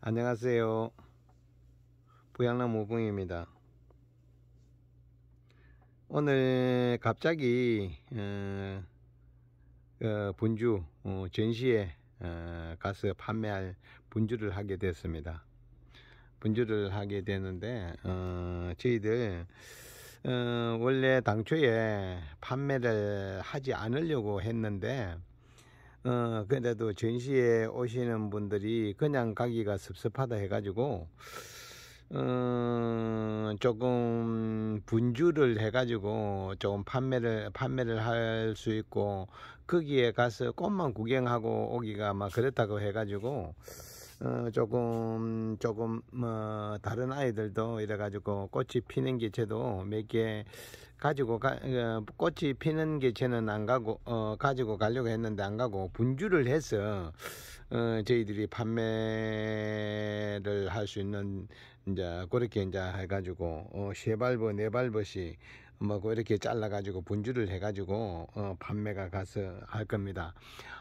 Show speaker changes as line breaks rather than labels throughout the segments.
안녕하세요 부양남 오봉입니다 오늘 갑자기 어, 어, 분주 어, 전시에 어, 가서 판매할 분주를 하게 됐습니다 분주를 하게 되는데 어, 저희들 어, 원래 당초에 판매를 하지 않으려고 했는데 어, 근데도 전시에 오시는 분들이 그냥 가기가 섭섭하다 해가지고, 어, 조금 분주를 해가지고 조금 판매를, 판매를 할 수 있고, 거기에 가서 꽃만 구경하고 오기가 막그렇다고 해가지고, 어, 조금 조금 뭐 다른 아이들도 이래 가지고 꽃이 피는 개체도몇 개 가지고 가, 어, 꽃이 피는 개체는안 가고 어, 가지고 가려고 했는데 안 가고 분주를 해서 어, 저희들이 판매를 할 수 있는 이제 그렇게 이제 해가지고 어, 세발보네 발버씩 뭐고 이렇게 잘라가지고 분주를 해가지고 어, 판매가 가서 할 겁니다.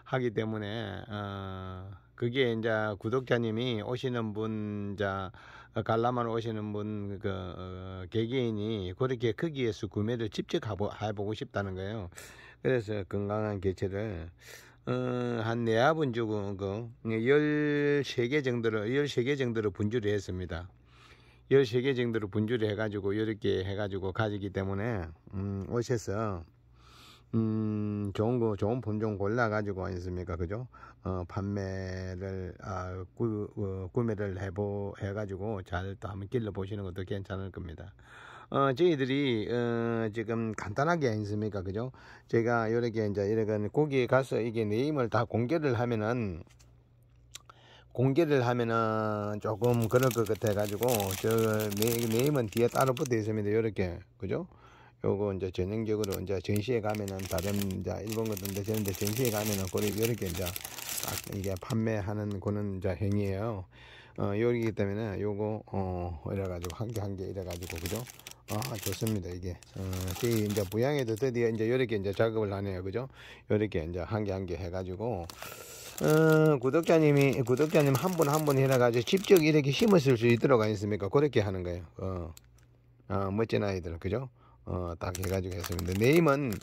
하기 때문에 어, 그게 이제 구독자님이 오시는 분, 자, 갈라만 오시는 분, 그, 어, 개개인이 그렇게 크기에서 구매를 직접 가보, 해보고 싶다는 거예요. 그래서 건강한 개체를, 어, 한 네합은 주고, 그, 13개 정도로, 13개 정도로 분주를 했습니다. 13개 정도로 분주를 해가지고, 이렇게 해가지고 가지기 때문에, 음, 오셔서, 음, 좋은 거, 좋은 품종 골라가지고, 아니습니까? 그죠? 어, 판매를, 아, 구, 어, 구매를 해보, 해가지고 잘 또 한번 길러보시는 것도 괜찮을 겁니다. 어, 저희들이, 어, 지금 간단하게 있습니까 그죠? 제가 이렇게 이제 이렇게 거기에 가서 이게 네임을 다 공개를 하면은, 공개를 하면은 조금 그럴 것 같아가지고, 저 네, 네임은 뒤에 따로 붙어 있습니다. 이렇게. 그죠? 요거 이제 전형적으로 이제 전시에 가면은 다른 이제 일본 같은데 저런데 전시에 가면은 고리 이렇게 이제 이게 판매하는 그런 이제 행위예요. 어 요리기 때문에 요거 어 이래가지고 한 개 한 개 이래가지고 그죠? 아 좋습니다 이게 어, 그 이제 부양에도 드디어 이제 요렇게 이제 작업을 하네요 그죠? 요렇게 이제 한 개 한 개 해가지고 어, 구독자님이 구독자님 한 분 한 분해가지고 직접 이렇게 심었을 수 있도록 하겠습니까 그렇게 하는 거예요. 어, 어 멋진 아이들 그죠? 어, 딱 해가지고 했습니다. 네임은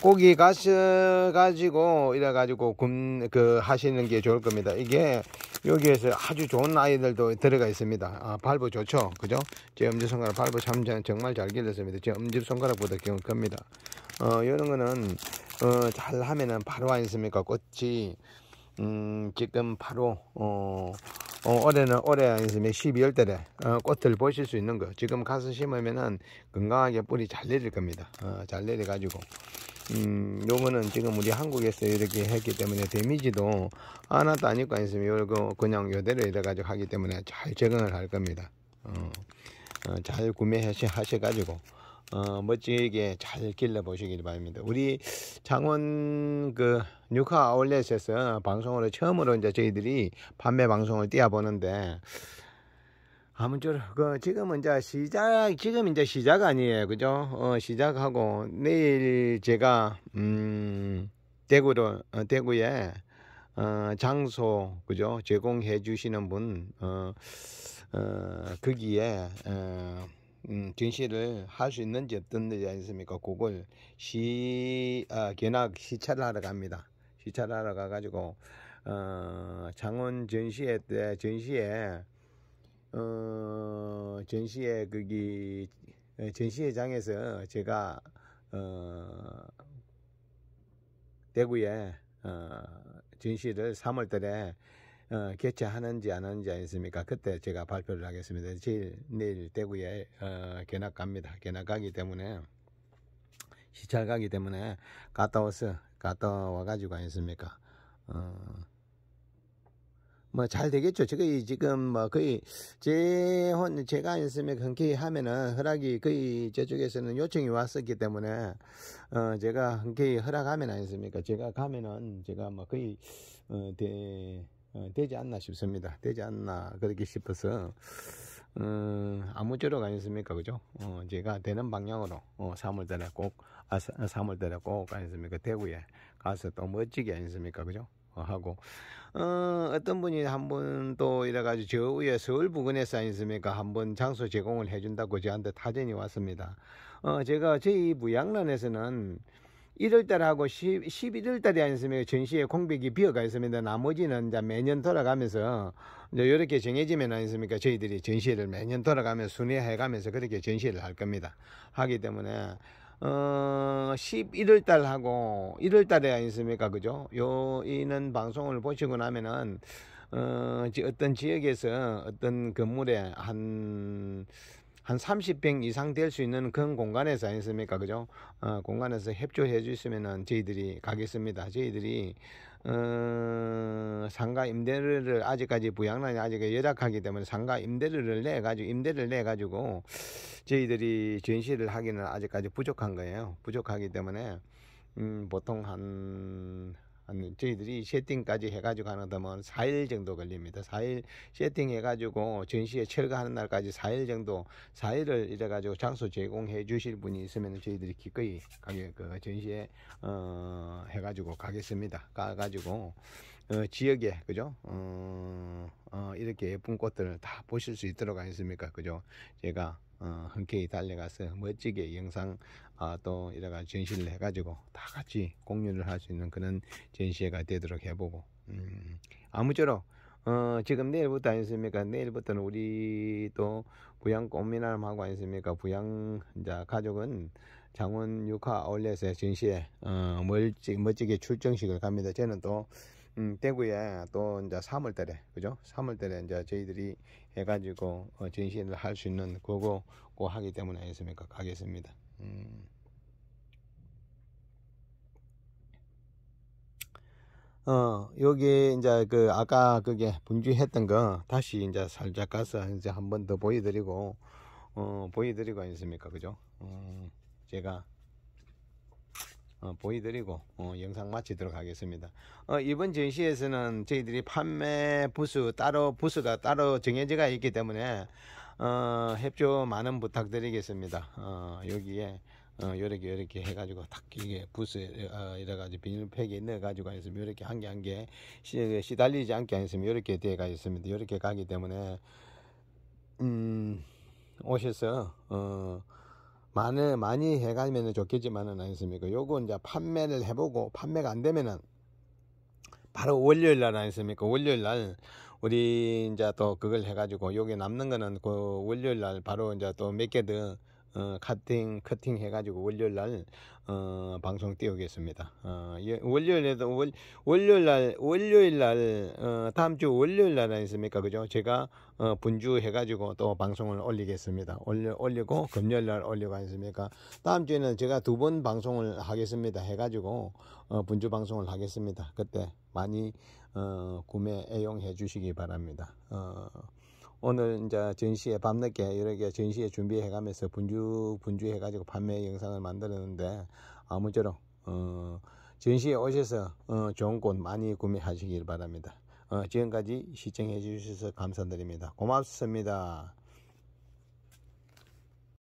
고기 가셔가지고 이래가지고 금, 그 하시는 게 좋을 겁니다. 이게 여기에서 아주 좋은 아이들도 들어가 있습니다. 아, 발부 좋죠? 그죠? 제 엄지손가락 발부 참 정말 잘 길렀습니다. 제 엄지손가락보다 겁니다. 어, 이런 거는, 어, 잘 하면은 바로 안 있습니까? 꽃이, 음, 지금 바로, 어, 어, 올해는 올해 있으면 12월달에 어, 꽃을 보실 수 있는 거 지금 가서 심으면은 건강하게 뿌리 잘 내릴 겁니다 어, 잘 내려 가지고 음, 요거는 지금 우리 한국에서 이렇게 했기 때문에 데미지도 하나도 아닐거 아니으면 요거 그, 그냥 요대로 이래가지고 하기 때문에 잘 적응을 할 겁니다. 어, 어잘 구매하셔 가지고 어, 멋지게 잘 길러 보시길 바랍니다. 우리 장원 그 뉴카 아울렛에서 방송으로 처음으로 이제 저희들이 판매 방송을 띄워 보는데 아무쪼록 그 지금은 이제 시작 지금 이제 시작 아니에요, 그죠? 어, 시작하고 내일 제가 음 대구로 어, 대구에 어, 장소 그죠 제공해 주시는 분 어, 어, 거기에 어, 음, 전시를 할 수 있는지 없던지 않습니까? 그걸 시, 아, 견학 시찰을 하러 갑니다. 시찰을 하러 가가지고, 어, 장원 전시회 때, 전시회 어, 전시회, 거기, 어, 전시회장에서 제가, 어, 대구에, 어, 전시를 3월달에 어, 개최하는지 안 하는지 아니습니까 그때 제가 발표를 하겠습니다. 제일 내일 대구에 어, 개낙 갑니다. 개낙 가기 때문에 시찰 가기 때문에 갔다 와서 갔다 와가지고 아니습니까 어, 뭐잘 되겠죠. 저거 지금 뭐 거의 제 혼 제가 있으면 흔쾌히 하면은 허락이 거의 저쪽에서는 요청이 왔었기 때문에 어 제가 흔쾌히 허락하면 아니습니까? 제가 가면은 제가 뭐 거의 어대 어, 되지 않나 싶습니다. 되지 않나 그렇게 싶어서 음, 어, 아무쪼록 아니었습니까? 그죠? 어, 제가 되는 방향으로, 어, 3월달에 꼭, 아, 3월달에 아, 꼭 아니었습니까? 대구에 가서 또 멋지게 아니었습니까? 그죠? 어, 하고, 어, 어떤 분이 한번 또 이래가지고 저 위에 서울 부근에서 아니었습니까? 한번 장소 제공을 해준다고 저한테 타전이 왔습니다. 어, 제가 저희 부양란에서는 1월 달하고 10, 1월 달에 아니었으면 전시회 공백이 비어가 있습니다. 나머지는 이제 매년 돌아가면서 이제 이렇게 정해지면 아니습니까? 저희들이 전시회를 매년 돌아가면서 순회해 가면서 그렇게 전시회를 할 겁니다. 하기 때문에 어, 11월 달하고 1월 달에 아니습니까? 그죠? 요, 이는 방송을 보시고 나면은, 어, 어떤 지역에서 어떤 건물에 한, 한 30평 이상 될 수 있는 그런 공간에서 아니습니까? 그죠? 어, 공간에서 협조해 주시면은 저희들이 가겠습니다. 저희들이, 어, 상가 임대료를 아직까지 부양난이 아직 여작하기 때문에 상가 임대료를 내가지고, 임대를 내가지고 저희들이 전시를 하기는 아직까지 부족한 거예요. 부족하기 때문에, 음, 보통 한, 저희들이 세팅까지 해가지고 하는 데면 4일 뭐 정도 걸립니다. 4일 세팅해가지고 전시회 철거하는 날까지 4일 정도 4일을 이래가지고 장소 제공해 주실 분이 있으면 저희들이 기꺼이 가게 그전시회어 해가지고 가겠습니다. 가가지고 어 지역에 그죠? 어, 어 이렇게 예쁜 꽃들을 다 보실 수 있도록 하겠습니까? 그죠? 제가 어, 흔쾌히 달려가서 멋지게 영상 어, 또 이래가 전시를 해가지고 다 같이 공유를 할 수 있는 그런 전시회가 되도록 해보고 음, 아무쪼록 어, 지금 내일부터 아니습니까? 내일부터는 우리 또 부양 꽃미남 하고 아니습니까? 부양 자 가족은 장원 육하아울렛에전시회 어, 멀지, 멋지게 출정식을 갑니다. 저는 또 음, 대구에 또 이제 3월 달에, 그죠? 3월 달에 이제 저희들이 해가지고, 어, 전시회를 할수 있는 거고, 하기 때문에 아니겠습니까 가겠습니다. 음. 어, 여기 이제 그 아까 그게 분주했던 거 다시 이제 살짝 가서 이제 한 번 더 보여드리고, 어, 보여드리고 아니겠습니까 그죠? 어, 제가 어, 보여드리고 어, 영상 마치도록 하겠습니다. 어, 이번 전시에서는 저희들이 판매 부수 따로 부수가 따로 정해져가 있기 때문에 어, 협조 많은 부탁드리겠습니다. 어, 여기에 어, 요렇게 요렇게 해가지고 딱 이게 부스에 어, 이래가지고 비닐팩에 넣어가지고 했으면 요렇게 한 개 한 개 시달리지 않게 했으면 이렇게 되어가 있습니다. 이렇게 가기 때문에 음 오셔서 어 많은 많이 해가면 좋겠지만은 않습니까? 요거 이제 판매를 해보고 판매가 안 되면은 바로 월요일 날 아니습니까? 월요일 날 우리 이제 또 그걸 해가지고 요기 남는 거는 그 월요일 날 바로 이제 또 몇 개든 어, 카팅, 커팅 해가지고 월요일 날, 어, 방송 띄우겠습니다. 어, 예, 월요일에도, 월, 월요일 날, 월요일 날, 어, 다음 주 월요일 날 아니습니까? 그죠? 제가, 어, 분주해가지고 또 방송을 올리겠습니다. 올려, 올리고, 금요일 날 올리고 아니습니까? 다음 주에는 제가 두 번 방송을 하겠습니다. 해가지고, 어, 분주 방송을 하겠습니다. 그때 많이, 어, 구매 애용해 주시기 바랍니다. 어, 오늘 이제 전시회 밤늦게 이렇게 전시회 준비해 가면서 분주 분주해 가지고 판매 영상을 만들었는데 아무쪼록 어, 전시회 오셔서 어, 좋은 꽃 많이 구매하시길 바랍니다. 어, 지금까지 시청해 주셔서 감사드립니다. 고맙습니다.